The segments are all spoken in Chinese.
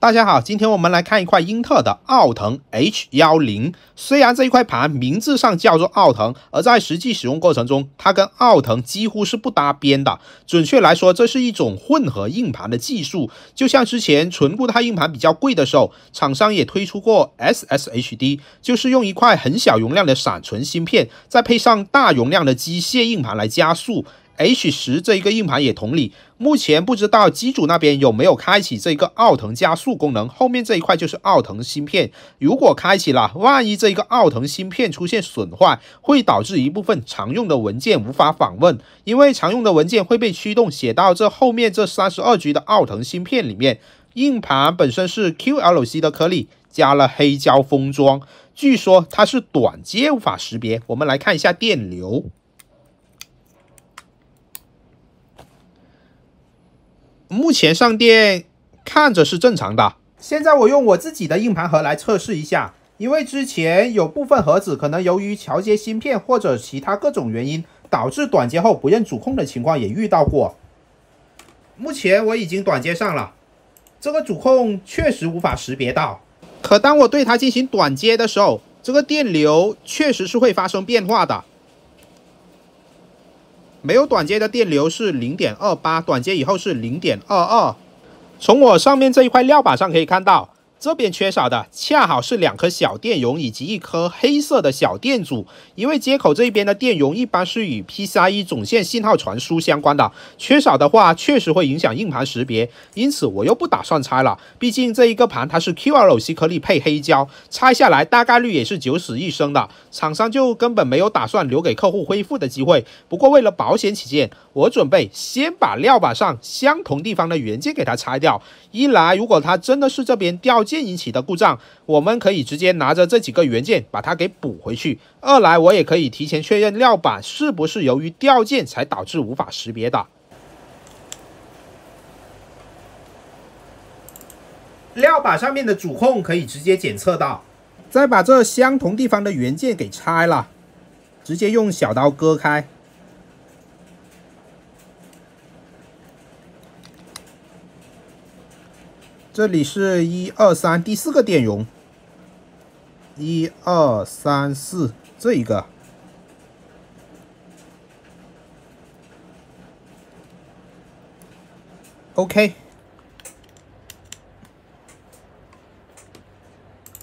大家好，今天我们来看一块英特尔的傲腾 H10。虽然这一块盘名字上叫做傲腾，而在实际使用过程中，它跟傲腾几乎是不搭边的。准确来说，这是一种混合硬盘的技术。就像之前纯固态硬盘比较贵的时候，厂商也推出过 SSHD，就是用一块很小容量的闪存芯片，再配上大容量的机械硬盘来加速。H10 这一个硬盘也同理。目前不知道机主那边有没有开启这一个奥腾加速功能，后面这一块就是奥腾芯片，如果开启了，万一这一个奥腾芯片出现损坏，会导致一部分常用的文件无法访问，因为常用的文件会被驱动写到这后面这三十二 G 的奥腾芯片里面。硬盘本身是 QLC 的颗粒，加了黑胶封装，据说它是短接无法识别。我们来看一下电流。目前上电看着是正常的。现在我用我自己的硬盘盒来测试一下，因为之前有部分盒子可能由于桥接芯片或者其他各种原因导致短接后不认主控的情况也遇到过。目前我已经短接上了，这个主控确实无法识别到。可当我对它进行短接的时候，这个电流确实是会发生变化的。没有短接的电流是零点二八，短接以后是零点二二。从我上面这一块料板上可以看到。这边缺少的恰好是两颗小电容以及一颗黑色的小电阻，因为接口这一边的电容一般是与 PCIe 总线信号传输相关的，缺少的话确实会影响硬盘识别，因此我又不打算拆了，毕竟这一个盘它是 QLC 颗粒配黑胶，拆下来大概率也是九死一生的，厂商就根本没有打算留给客户恢复的机会。不过为了保险起见，我准备先把料板上相同地方的元件给它拆掉，一来如果它真的是这边掉。件引起的故障，我们可以直接拿着这几个元件把它给补回去。二来，我也可以提前确认料板是不是由于掉件才导致无法识别的。料板上面的主控可以直接检测到，再把这相同地方的元件给拆了，直接用小刀割开。这里是一二三第四个电容，一二三四这一个，OK，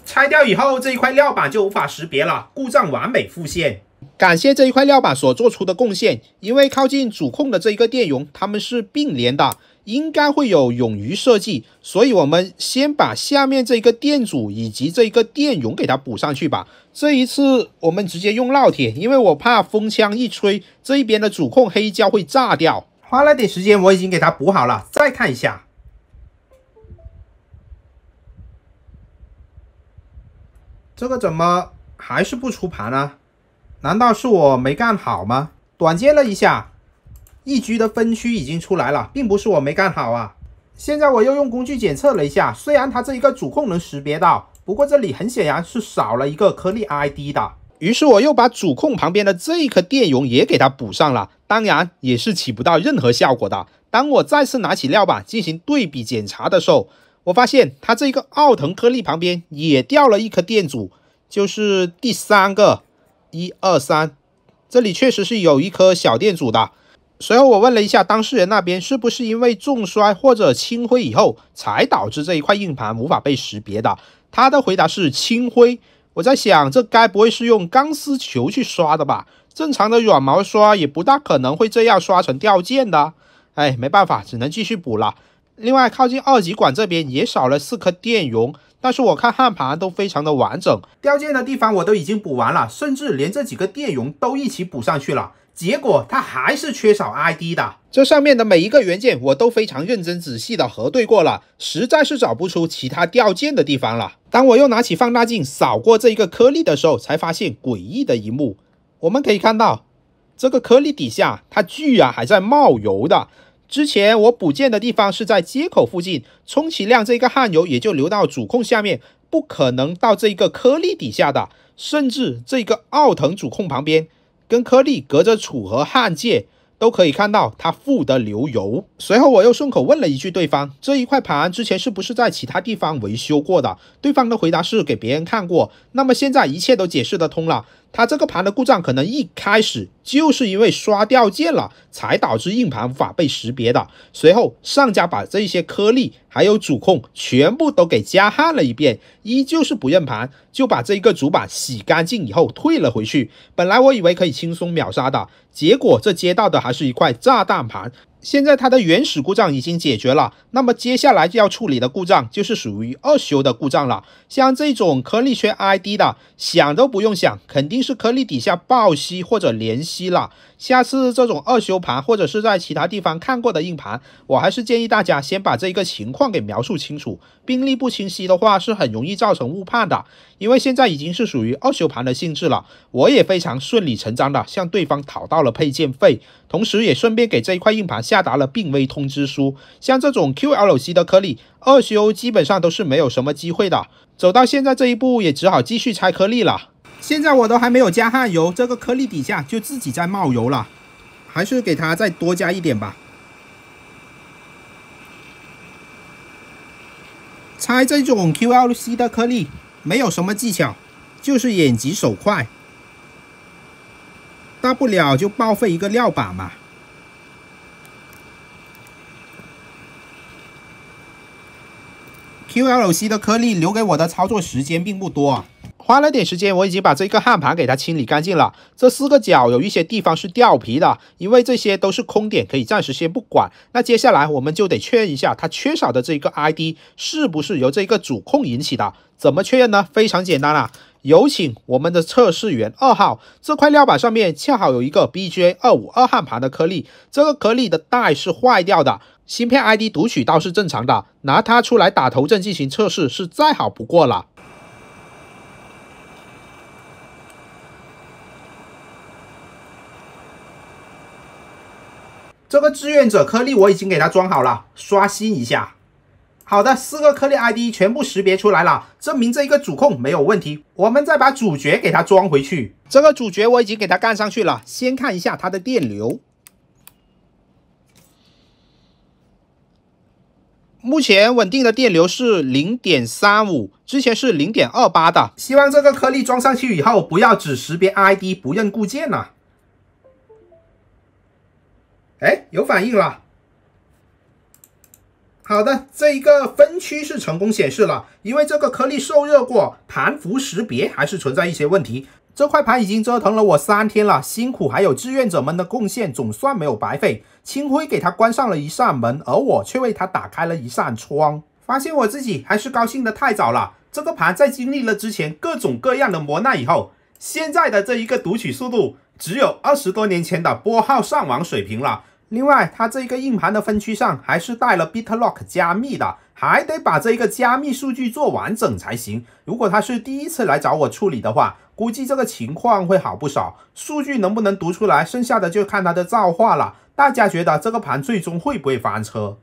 拆掉以后这一块料板就无法识别了，故障完美复现。感谢这一块料板所做出的贡献，因为靠近主控的这一个电容，它们是并联的。应该会有冗余设计，所以我们先把下面这个电阻以及这一个电容给它补上去吧。这一次我们直接用烙铁，因为我怕风枪一吹，这一边的主控黑胶会炸掉。花了点时间，我已经给它补好了。再看一下，这个怎么还是不出盘呢？难道是我没干好吗？短接了一下。一居的分区已经出来了，并不是我没干好啊！现在我又用工具检测了一下，虽然它这一个主控能识别到，不过这里很显然是少了一个颗粒 ID 的。于是我又把主控旁边的这一颗电容也给它补上了，当然也是起不到任何效果的。当我再次拿起料板进行对比检查的时候，我发现它这一个奥腾颗粒旁边也掉了一颗电阻，就是第三个，一二三，这里确实是有一颗小电阻的。随后我问了一下当事人那边，是不是因为重摔或者清灰以后才导致这一块硬盘无法被识别的？他的回答是清灰。我在想，这该不会是用钢丝球去刷的吧？正常的软毛刷也不大可能会这样刷成掉件的。哎，没办法，只能继续补了。另外，靠近二极管这边也少了四颗电容，但是我看焊盘都非常的完整，掉件的地方我都已经补完了，甚至连这几个电容都一起补上去了。结果它还是缺少 ID 的。这上面的每一个元件我都非常认真仔细的核对过了，实在是找不出其他掉件的地方了。当我又拿起放大镜扫过这一个颗粒的时候，才发现诡异的一幕。我们可以看到，这个颗粒底下它居然还在冒油的。之前我补件的地方是在接口附近，充其量这个焊油也就流到主控下面，不可能到这一个颗粒底下的，甚至这个奥腾主控旁边。跟颗粒隔着楚河汉界，都可以看到他富得流油。随后我又顺口问了一句对方：“这一块盘之前是不是在其他地方维修过的？”对方的回答是给别人看过。那么现在一切都解释得通了。它这个盘的故障可能一开始就是因为刷掉键了，才导致硬盘无法被识别的。随后上家把这些颗粒还有主控全部都给加焊了一遍，依旧是不认盘，就把这一个主板洗干净以后退了回去。本来我以为可以轻松秒杀的，结果这接到的还是一块炸弹盘。现在它的原始故障已经解决了，那么接下来就要处理的故障就是属于二修的故障了。像这种颗粒缺 I D 的，想都不用想，肯定是颗粒底下爆吸或者连吸了。下次这种二修盘或者是在其他地方看过的硬盘，我还是建议大家先把这一个情况给描述清楚，病例不清晰的话，是很容易造成误判的。因为现在已经是属于二修盘的性质了，我也非常顺理成章的向对方讨到了配件费，同时也顺便给这一块硬盘下达了病危通知书。像这种 QLC 的颗粒，二修基本上都是没有什么机会的。走到现在这一步，也只好继续拆颗粒了。现在我都还没有加焊油，这个颗粒底下就自己在冒油了，还是给它再多加一点吧。拆这种 QLC 的颗粒。没有什么技巧，就是眼疾手快，大不了就报废一个料板嘛。QLC 的颗粒留给我的操作时间并不多。花了点时间，我已经把这个焊盘给它清理干净了。这四个角有一些地方是掉皮的，因为这些都是空点，可以暂时先不管。那接下来我们就得确认一下它缺少的这个 ID 是不是由这个主控引起的？怎么确认呢？非常简单啊，有请我们的测试员二号。这块料板上面恰好有一个 BGA 二五二焊盘的颗粒，这个颗粒的带是坏掉的，芯片 ID 读取倒是正常的，拿它出来打头阵进行测试是再好不过了。这个志愿者颗粒我已经给它装好了，刷新一下。好的，四个颗粒 ID 全部识别出来了，证明这一个主控没有问题。我们再把主角给它装回去。这个主角我已经给它干上去了，先看一下它的电流。目前稳定的电流是零点三五，之前是零点二八的。希望这个颗粒装上去以后，不要只识别 ID 不认固件了。哎，有反应了。好的，这一个分区是成功显示了，因为这个颗粒受热过，盘符识别还是存在一些问题。这块盘已经折腾了我三天了，辛苦还有志愿者们的贡献，总算没有白费。清灰给它关上了一扇门，而我却为它打开了一扇窗。发现我自己还是高兴的太早了。这个盘在经历了之前各种各样的磨难以后，现在的这一个读取速度。只有二十多年前的拨号上网水平了。另外，它这个硬盘的分区上还是带了 b i t l o c k 加密的，还得把这一个加密数据做完整才行。如果他是第一次来找我处理的话，估计这个情况会好不少。数据能不能读出来，剩下的就看他的造化了。大家觉得这个盘最终会不会翻车？